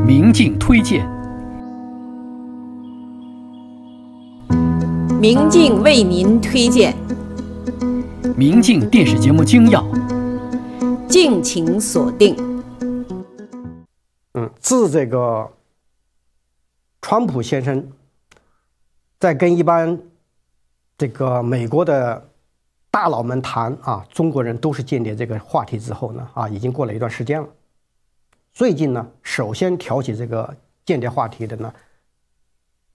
明镜推荐，明镜为您推荐，明镜电视节目精要，敬请锁定。嗯，自这个川普先生在跟一般这个美国的大佬们谈啊，中国人都是间谍这个话题之后呢，啊，已经过了一段时间了。最近呢，首先挑起这个间谍话题的呢，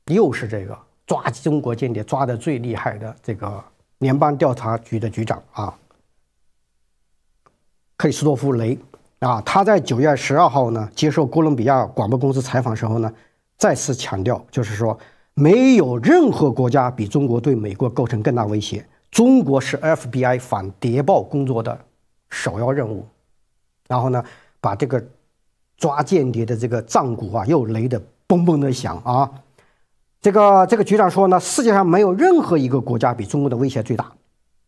又是这个抓中国间谍抓的最厉害的这个联邦调查局的局长啊，克里斯托夫·雷啊，他在九月十二号呢接受哥伦比亚广播公司采访时候呢，再次强调，就是说没有任何国家比中国对美国构成更大威胁，中国是 FBI 反谍报工作的首要任务，然后呢把这个。抓间谍的这个战鼓啊，又擂得嘣嘣的响啊！这个这个局长说呢，世界上没有任何一个国家比中国的威胁最大，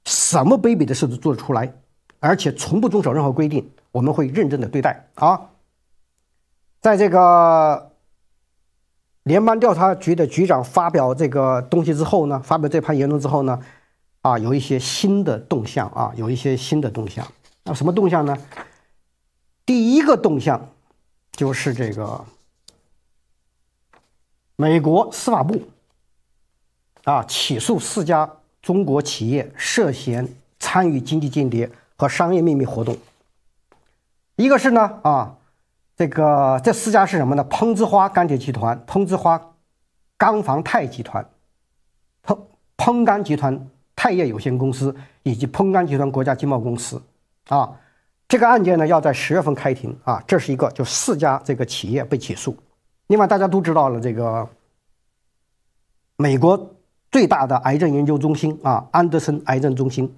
什么卑鄙的事都做得出来，而且从不遵守任何规定。我们会认真的对待啊！在这个联邦调查局的局长发表这个东西之后呢，发表这番言论之后呢，啊，有一些新的动向啊，有一些新的动向。那什么动向呢？第一个动向。就是这个美国司法部啊起诉四家中国企业涉嫌参与经济间谍和商业秘密活动。一个是呢啊这个这四家是什么呢？攀枝花钢铁集团、攀枝花钢房泰集团、攀攀钢集团泰业有限公司以及攀钢集团国家经贸公司啊。这个案件呢，要在十月份开庭啊，这是一个就四家这个企业被起诉。另外，大家都知道了，这个美国最大的癌症研究中心啊，安德森癌症中心，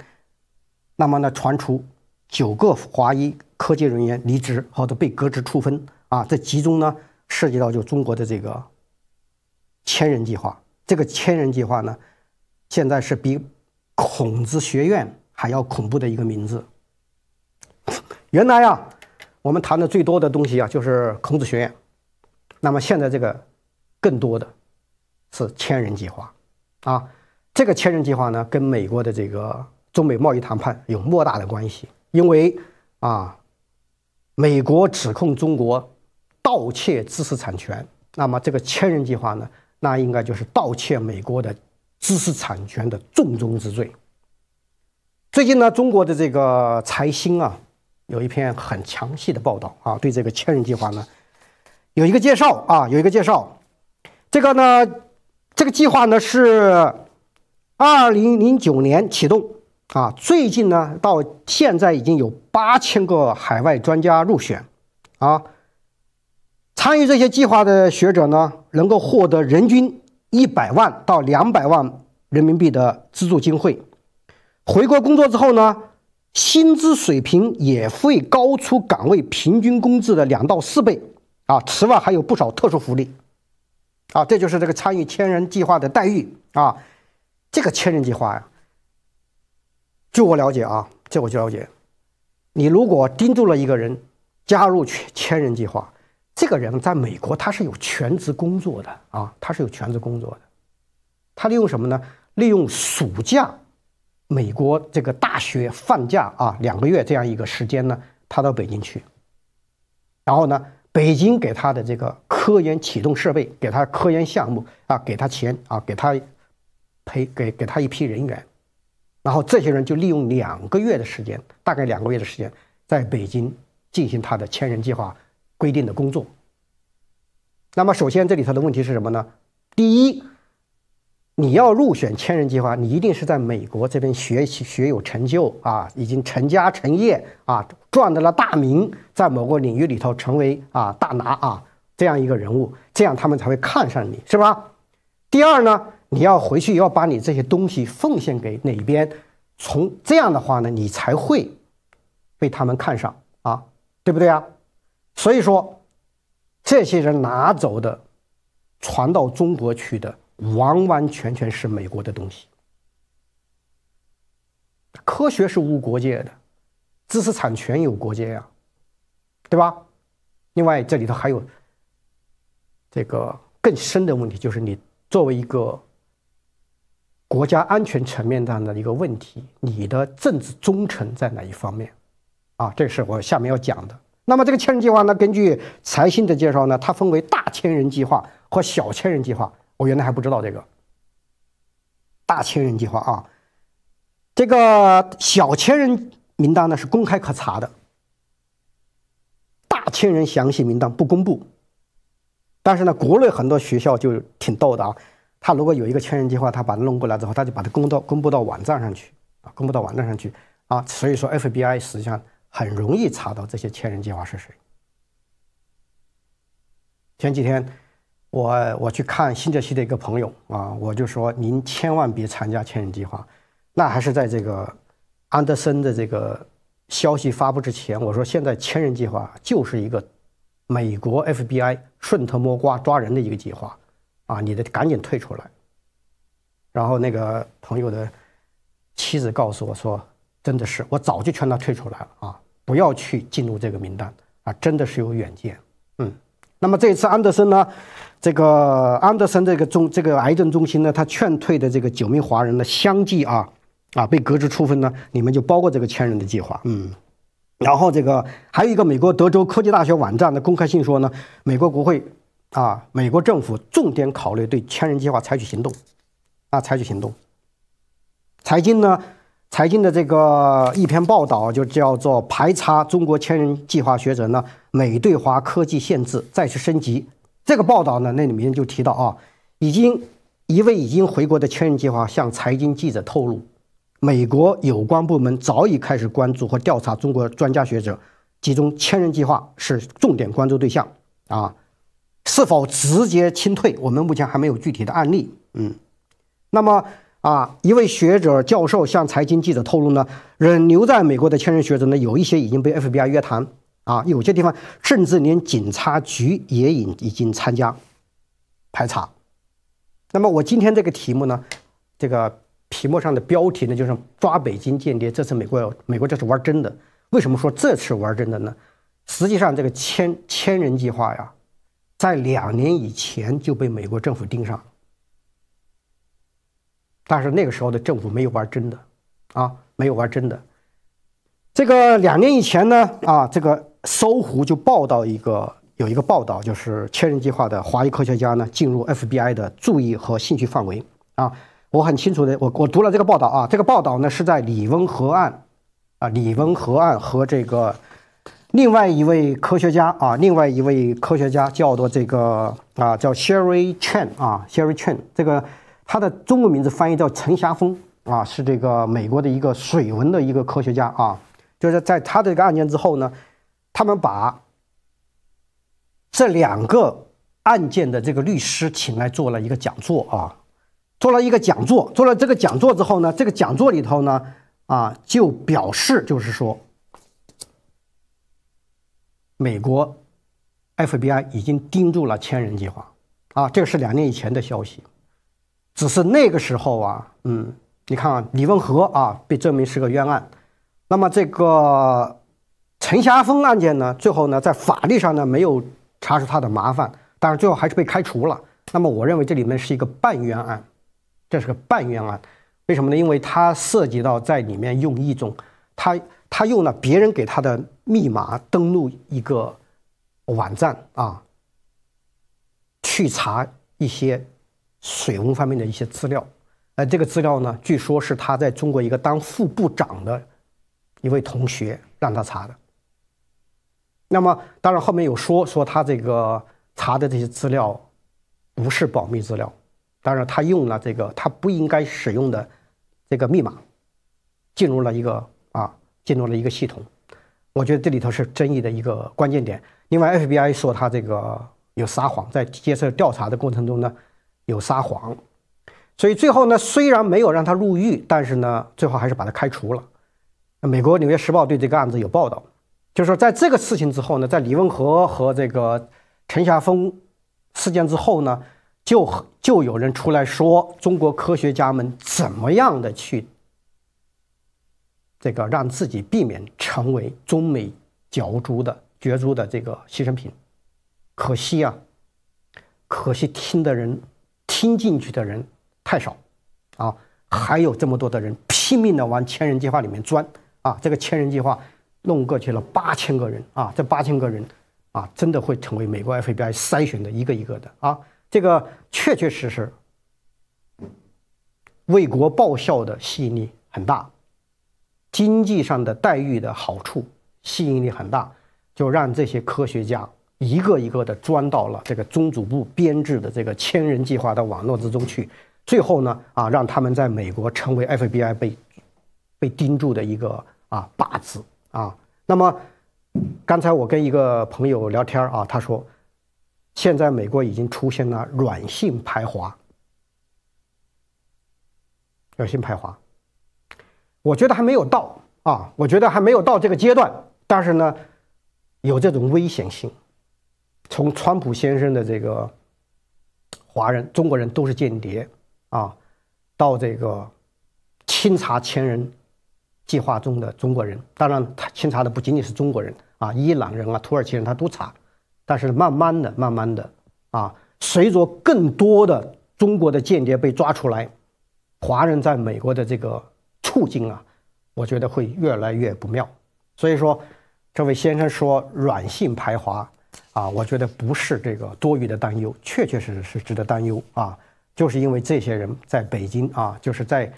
那么呢，传出九个华裔科技人员离职或者被革职处分啊，这其中呢，涉及到就中国的这个“千人计划”。这个“千人计划”呢，现在是比孔子学院还要恐怖的一个名字。原来啊，我们谈的最多的东西啊，就是孔子学院。那么现在这个更多的是千人计划啊。这个千人计划呢，跟美国的这个中美贸易谈判有莫大的关系。因为啊，美国指控中国盗窃知识产权，那么这个千人计划呢，那应该就是盗窃美国的知识产权的重中之重。最近呢，中国的这个财新啊。有一篇很详细的报道啊，对这个千人计划呢，有一个介绍啊，有一个介绍。这个呢，这个计划呢是二零零九年启动啊，最近呢到现在已经有八千个海外专家入选啊。参与这些计划的学者呢，能够获得人均一百万到两百万人民币的资助经费。回国工作之后呢？薪资水平也会高出岗位平均工资的两到四倍啊！此外还有不少特殊福利啊！这就是这个参与千人计划的待遇啊！这个千人计划呀，据我了解啊，这我就了解。你如果盯住了一个人加入千千人计划，这个人在美国他是有全职工作的啊，他是有全职工作的。他利用什么呢？利用暑假。美国这个大学放假啊，两个月这样一个时间呢，他到北京去，然后呢，北京给他的这个科研启动设备，给他科研项目啊，给他钱啊，给他赔给给他一批人员，然后这些人就利用两个月的时间，大概两个月的时间，在北京进行他的千人计划规定的工作。那么首先这里头的问题是什么呢？第一。你要入选千人计划，你一定是在美国这边学习学有成就啊，已经成家成业啊，赚得了大名，在某个领域里头成为啊大拿啊这样一个人物，这样他们才会看上你，是吧？第二呢，你要回去要把你这些东西奉献给哪边，从这样的话呢，你才会被他们看上啊，对不对啊？所以说，这些人拿走的，传到中国去的。完完全全是美国的东西，科学是无国界的，知识产权有国界呀，对吧？另外，这里头还有这个更深的问题，就是你作为一个国家安全层面上的一个问题，你的政治忠诚在哪一方面？啊，这是我下面要讲的。那么，这个千人计划呢，根据财新的介绍呢，它分为大千人计划和小千人计划。我原来还不知道这个大千人计划啊，这个小千人名单呢是公开可查的，大千人详细名单不公布。但是呢，国内很多学校就挺逗的啊，他如果有一个千人计划，他把它弄过来之后，他就把它公到公布到网站上去啊，公布到网站上去啊，所以说 FBI 实际上很容易查到这些千人计划是谁。前几天。我我去看新泽西的一个朋友啊，我就说您千万别参加千人计划，那还是在这个安德森的这个消息发布之前，我说现在千人计划就是一个美国 FBI 顺藤摸瓜抓人的一个计划啊，你得赶紧退出来。然后那个朋友的妻子告诉我说，真的是我早就劝他退出来了啊，不要去进入这个名单啊，真的是有远见。嗯，那么这次安德森呢？这个安德森这个中这个癌症中心呢，他劝退的这个九名华人呢，相继啊啊被革职处分呢，里面就包括这个千人的计划。嗯，然后这个还有一个美国德州科技大学网站的公开信说呢，美国国会啊，美国政府重点考虑对千人计划采取行动啊，采取行动。财经呢，财经的这个一篇报道就叫做排查中国千人计划学者呢，美对华科技限制再去升级。这个报道呢，那里面就提到啊，已经一位已经回国的千人计划向财经记者透露，美国有关部门早已开始关注和调查中国专家学者，其中千人计划是重点关注对象啊，是否直接清退，我们目前还没有具体的案例。嗯，那么啊，一位学者教授向财经记者透露呢，仍留在美国的千人学者呢，有一些已经被 FBI 约谈。啊，有些地方甚至连警察局也已已经参加排查。那么我今天这个题目呢，这个屏幕上的标题呢就是“抓北京间谍”。这次美国美国这次玩真的？为什么说这次玩真的呢？实际上这个“千千人计划”呀，在两年以前就被美国政府盯上了，但是那个时候的政府没有玩真的，啊，没有玩真的。这个两年以前呢，啊，这个。搜狐就报道一个有一个报道，就是“千人计划”的华裔科学家呢进入 FBI 的注意和兴趣范围啊！我很清楚的，我我读了这个报道啊，这个报道呢是在李温河案啊，李温河案和这个另外一位科学家啊，另外一位科学家叫做这个啊，叫 Sherry Chen 啊，Sherry Chen，这个他的中文名字翻译叫陈霞峰啊，是这个美国的一个水文的一个科学家啊，就是在他这个案件之后呢。他们把这两个案件的这个律师请来做了一个讲座啊，做了一个讲座。做了这个讲座之后呢，这个讲座里头呢，啊，就表示就是说，美国 FBI 已经盯住了“千人计划”啊，这个是两年以前的消息。只是那个时候啊，嗯，你看啊，李文和啊被证明是个冤案，那么这个。陈霞峰案件呢，最后呢，在法律上呢没有查出他的麻烦，但是最后还是被开除了。那么我认为这里面是一个半冤案，这是个半冤案。为什么呢？因为他涉及到在里面用一种，他他用了别人给他的密码登录一个网站啊，去查一些水文方面的一些资料。呃，这个资料呢，据说是他在中国一个当副部长的一位同学让他查的。那么，当然后面有说说他这个查的这些资料不是保密资料，当然他用了这个他不应该使用的这个密码进入了一个啊进入了一个系统，我觉得这里头是争议的一个关键点。另外，FBI 说他这个有撒谎，在接受调查的过程中呢有撒谎，所以最后呢虽然没有让他入狱，但是呢最后还是把他开除了。美国《纽约时报》对这个案子有报道。就是说，在这个事情之后呢，在李文和和这个陈霞峰事件之后呢，就就有人出来说，中国科学家们怎么样的去这个让自己避免成为中美角逐的角逐的这个牺牲品？可惜啊，可惜听的人听进去的人太少啊，还有这么多的人拼命的往千人计划里面钻啊，这个千人计划。弄过去了八千个人啊，这八千个人啊，真的会成为美国 FBI 筛选的一个一个的啊，这个确确实实为国报效的吸引力很大，经济上的待遇的好处吸引力很大，就让这些科学家一个一个的钻到了这个中组部编制的这个千人计划的网络之中去，最后呢啊，让他们在美国成为 FBI 被被盯住的一个啊靶子。啊，那么刚才我跟一个朋友聊天啊，他说现在美国已经出现了软性排华，软性排华，我觉得还没有到啊，我觉得还没有到这个阶段，但是呢，有这种危险性，从川普先生的这个华人、中国人都是间谍啊，到这个清查千人。计划中的中国人，当然他清查的不仅仅是中国人啊，伊朗人啊，土耳其人他都查，但是慢慢的、慢慢的啊，随着更多的中国的间谍被抓出来，华人在美国的这个处境啊，我觉得会越来越不妙。所以说，这位先生说软性排华啊，我觉得不是这个多余的担忧，确确实实是值得担忧啊，就是因为这些人在北京啊，就是在。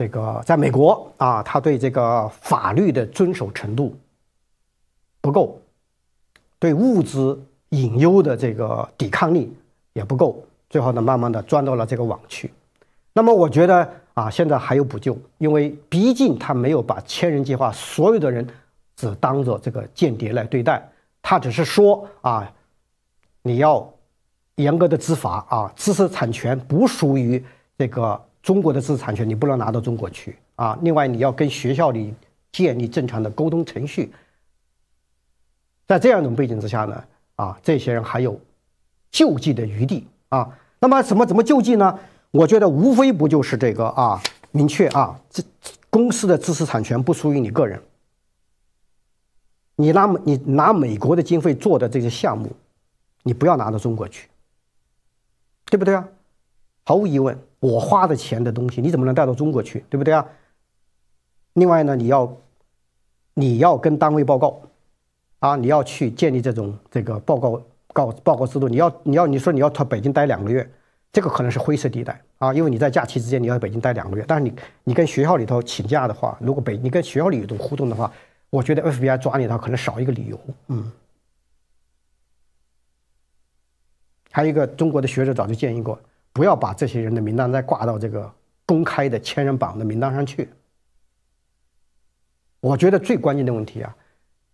这个在美国啊，他对这个法律的遵守程度不够，对物资隐忧的这个抵抗力也不够，最后呢，慢慢的钻到了这个网去。那么我觉得啊，现在还有补救，因为毕竟他没有把千人计划所有的人只当做这个间谍来对待，他只是说啊，你要严格的执法啊，知识产权不属于这个。中国的知识产权你不能拿到中国去啊！另外，你要跟学校里建立正常的沟通程序。在这样一种背景之下呢，啊，这些人还有救济的余地啊。那么，怎么怎么救济呢？我觉得无非不就是这个啊，明确啊，这公司的知识产权不属于你个人。你拿你拿美国的经费做的这些项目，你不要拿到中国去，对不对啊？毫无疑问，我花的钱的东西你怎么能带到中国去，对不对啊？另外呢，你要，你要跟单位报告啊，你要去建立这种这个报告告报告制度。你要你要你说你要到北京待两个月，这个可能是灰色地带啊，因为你在假期之间你要北京待两个月，但是你你跟学校里头请假的话，如果北你跟学校里头互动的话，我觉得 FBI 抓你他可能少一个理由。嗯，还有一个中国的学者早就建议过。不要把这些人的名单再挂到这个公开的千人榜的名单上去。我觉得最关键的问题啊，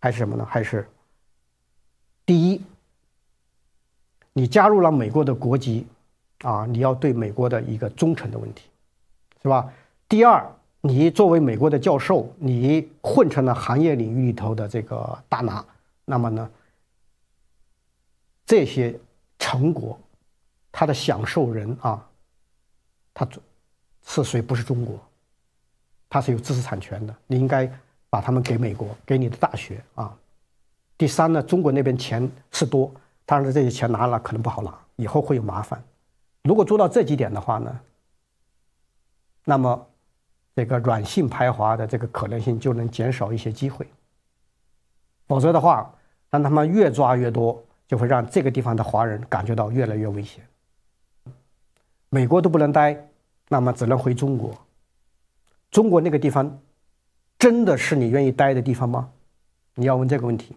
还是什么呢？还是第一，你加入了美国的国籍，啊，你要对美国的一个忠诚的问题，是吧？第二，你作为美国的教授，你混成了行业领域里头的这个大拿，那么呢，这些成果。他的享受人啊，他是谁？不是中国，他是有知识产权的。你应该把他们给美国，给你的大学啊。第三呢，中国那边钱是多，但是这些钱拿了可能不好拿，以后会有麻烦。如果做到这几点的话呢，那么这个软性排华的这个可能性就能减少一些机会。否则的话，让他们越抓越多，就会让这个地方的华人感觉到越来越危险。美国都不能待，那么只能回中国。中国那个地方，真的是你愿意待的地方吗？你要问这个问题。